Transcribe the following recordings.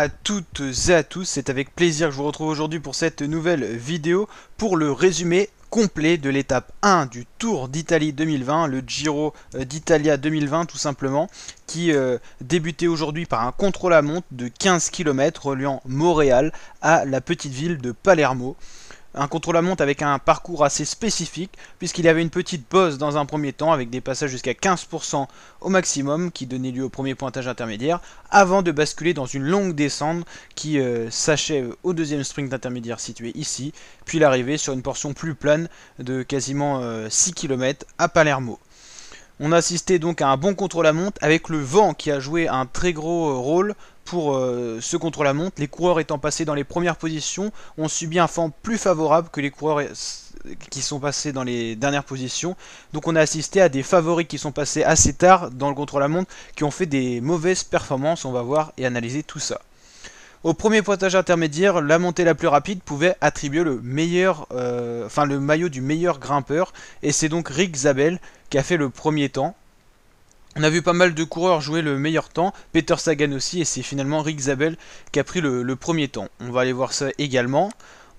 à toutes et à tous, c'est avec plaisir que je vous retrouve aujourd'hui pour cette nouvelle vidéo pour le résumé complet de l'étape 1 du Tour d'Italie 2020, le Giro euh, d'Italia 2020 tout simplement, qui euh, débutait aujourd'hui par un contrôle à monte de 15 km reliant Montréal à la petite ville de Palermo un contrôle à montre avec un parcours assez spécifique, puisqu'il y avait une petite bosse dans un premier temps, avec des passages jusqu'à 15% au maximum, qui donnait lieu au premier pointage intermédiaire, avant de basculer dans une longue descente qui euh, s'achève au deuxième sprint intermédiaire situé ici, puis l'arrivée sur une portion plus plane de quasiment 6 euh, km à Palermo. On a assisté donc à un bon contrôle à monte avec le vent qui a joué un très gros euh, rôle pour euh, ce contre-la-montre. Les coureurs étant passés dans les premières positions ont subi un vent plus favorable que les coureurs qui sont passés dans les dernières positions. Donc on a assisté à des favoris qui sont passés assez tard dans le contre-la-montre qui ont fait des mauvaises performances. On va voir et analyser tout ça. Au premier pointage intermédiaire, la montée la plus rapide pouvait attribuer le meilleur, euh, le maillot du meilleur grimpeur, et c'est donc Rick Zabel qui a fait le premier temps, on a vu pas mal de coureurs jouer le meilleur temps, Peter Sagan aussi, et c'est finalement Rick Zabel qui a pris le, le premier temps. On va aller voir ça également.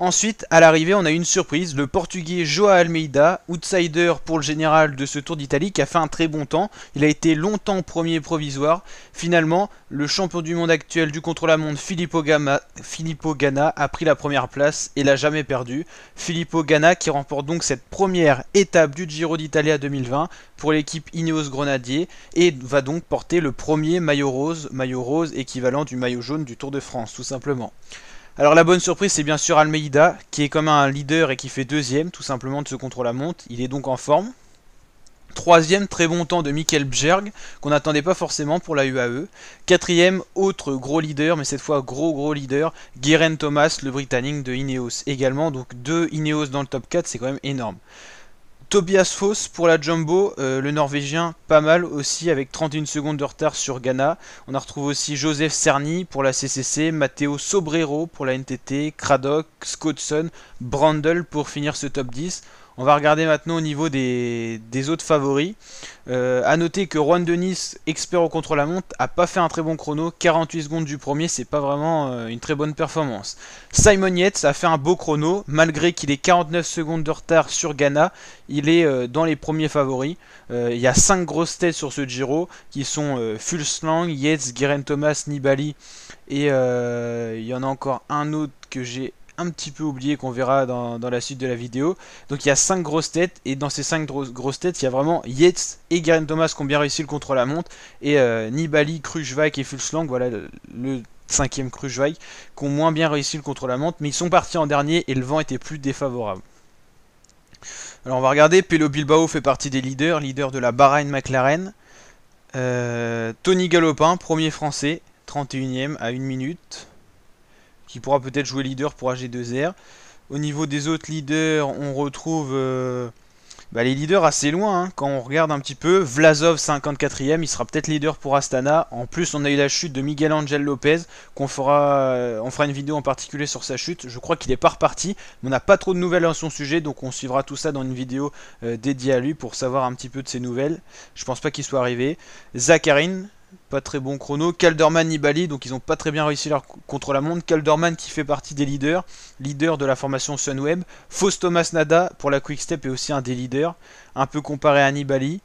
Ensuite, à l'arrivée, on a une surprise, le portugais Joao Almeida, outsider pour le général de ce Tour d'Italie, qui a fait un très bon temps. Il a été longtemps premier provisoire. Finalement, le champion du monde actuel du contre la monde Filippo, Ganna, a pris la première place et l'a jamais perdu. Filippo Ganna qui remporte donc cette première étape du Giro d'Italia 2020 pour l'équipe Ineos Grenadier et va donc porter le premier maillot rose, maillot rose équivalent du maillot jaune du Tour de France, tout simplement. Alors la bonne surprise c'est bien sûr Almeida, qui est comme un leader et qui fait deuxième tout simplement de ce contre la montre. Il est donc en forme. Troisième, très bon temps de Michael Bjerg, qu'on n'attendait pas forcément pour la UAE. Quatrième, autre gros leader, mais cette fois gros gros leader, Geren Thomas, le Britannique de Ineos également. Donc deux Ineos dans le top 4, c'est quand même énorme. Tobias Foss pour la jumbo, euh, le Norvégien pas mal aussi avec 31 secondes de retard sur Ghana. On en retrouve aussi Joseph Cerny pour la CCC, Matteo Sobrero pour la NTT, Craddock, Scottson, Brandel pour finir ce top 10. On va regarder maintenant au niveau des, autres favoris. A euh, à noter que Juan Denis, expert au contre-la-montre, a pas fait un très bon chrono. 48 secondes du premier, c'est pas vraiment euh, une très bonne performance. Simon Yates a fait un beau chrono, malgré qu'il ait 49 secondes de retard sur Ghana. Il est euh, dans les premiers favoris. Il y a 5 grosses têtes sur ce Giro, qui sont Fulslang, Yates, Guerin Thomas, Nibali. Et il y en a encore un autre que j'ai un petit peu oublié qu'on verra dans, la suite de la vidéo. Donc il y a 5 grosses têtes et dans ces 5 grosses têtes, il y a vraiment Yates et Garen Thomas qui ont bien réussi le contre la montre et euh, Nibali, Krujvak et Fulslang, voilà le, cinquième Krujvak, qui ont moins bien réussi le contre la montre, mais ils sont partis en dernier et le vent était plus défavorable. Alors on va regarder, Pelo Bilbao fait partie des leaders, leader de la Bahrain McLaren. Euh, Tony Galopin, premier français, 31ème à 1 minute qui pourra peut-être jouer leader pour AG2R. Au niveau des autres leaders, on retrouve euh, bah, les leaders assez loin. Hein. Quand on regarde un petit peu, Vlasov 54ème, il sera peut-être leader pour Astana. En plus, on a eu la chute de Miguel Angel Lopez, qu'on fera, euh, on fera une vidéo en particulier sur sa chute. Je crois qu'il n'est pas reparti, on n'a pas trop de nouvelles à son sujet, donc on suivra tout ça dans une vidéo euh, dédiée à lui pour savoir un petit peu de ses nouvelles. Je pense pas qu'il soit arrivé. Zacharine, pas très bon chrono. Calderman, Nibali, donc ils ont pas très bien réussi leur contre la montre. Calderman qui fait partie des leaders, leader de la formation Sunweb. Faust Thomas Nada pour la Quick Step est aussi un des leaders, un peu comparé à Nibali.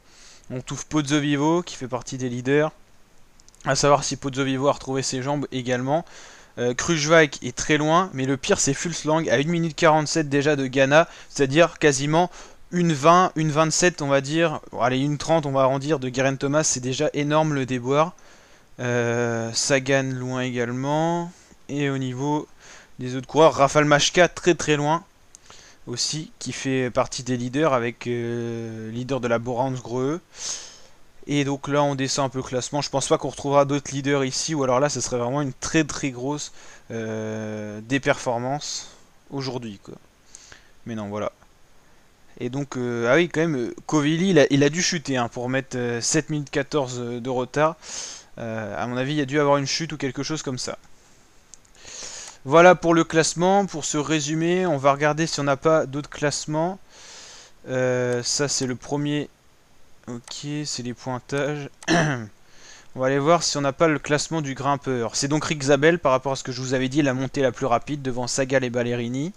On trouve Pozzo Vivo qui fait partie des leaders. À savoir si Pozzo Vivo a retrouvé ses jambes également. Euh, est très loin, mais le pire c'est Fulslang à 1 minute 47 déjà de Ghana, c'est-à-dire quasiment une 20, une 27 on va dire, allez une 30 on va arrondir de Garen Thomas, c'est déjà énorme le déboire. Euh, Sagan loin également. Et au niveau des autres coureurs, Rafal Machka très très loin aussi, qui fait partie des leaders avec euh, leader de la Borans Greu Et donc là on descend un peu le classement, je pense pas qu'on retrouvera d'autres leaders ici, ou alors là ce serait vraiment une très très grosse euh, déperformance aujourd'hui. Mais non voilà. Et donc, euh, ah oui, quand même, euh, Covili il a, dû chuter hein, pour mettre 7 euh, minutes 14 de retard. A à mon avis, il a dû avoir une chute ou quelque chose comme ça. Voilà pour le classement. Pour ce résumé, on va regarder si on n'a pas d'autres classements. ça, c'est le premier. Ok, c'est les pointages. on va aller voir si on n'a pas le classement du grimpeur. C'est donc Rixabel, par rapport à ce que je vous avais dit, la montée la plus rapide devant Sagal et Ballerini.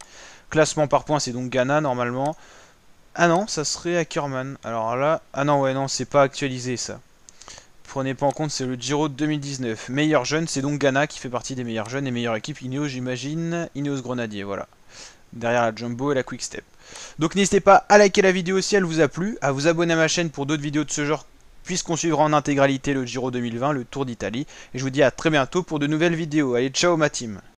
Classement par points, c'est donc Ghana normalement. Ah non, ça serait Ackerman. Alors là... Ah non, ouais, non, c'est pas actualisé, ça. Prenez pas en compte, c'est le Giro de 2019. Meilleur jeune, c'est donc Ghana qui fait partie des meilleurs jeunes et meilleure équipe. Ineos, j'imagine. Ineos Grenadier, voilà. Derrière la Jumbo et la Quick Step. Donc n'hésitez pas à liker la vidéo si elle vous a plu, à vous abonner à ma chaîne pour d'autres vidéos de ce genre puisqu'on suivra en intégralité le Giro 2020, le Tour d'Italie. Et je vous dis à très bientôt pour de nouvelles vidéos. Allez, ciao ma team